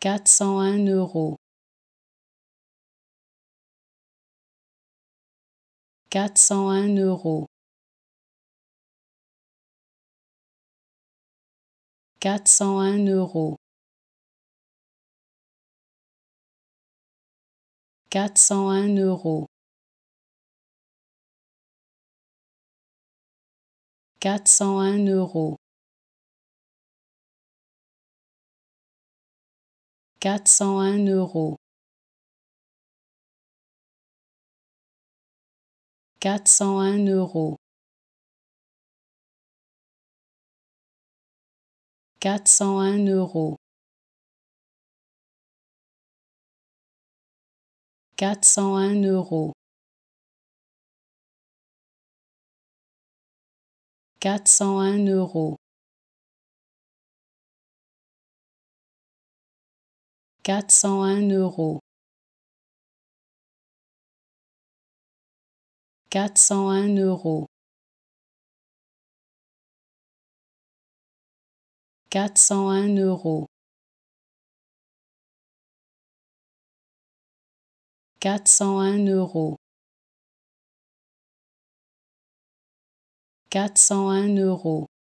401 euros. 401 euros. 401 euros. 401 euros. 401 euros. 401 euros. 401 euros. 401 euros. 401 euros. 401 euros. 401 euros 401 euros 401 euros 401 euros 401 euros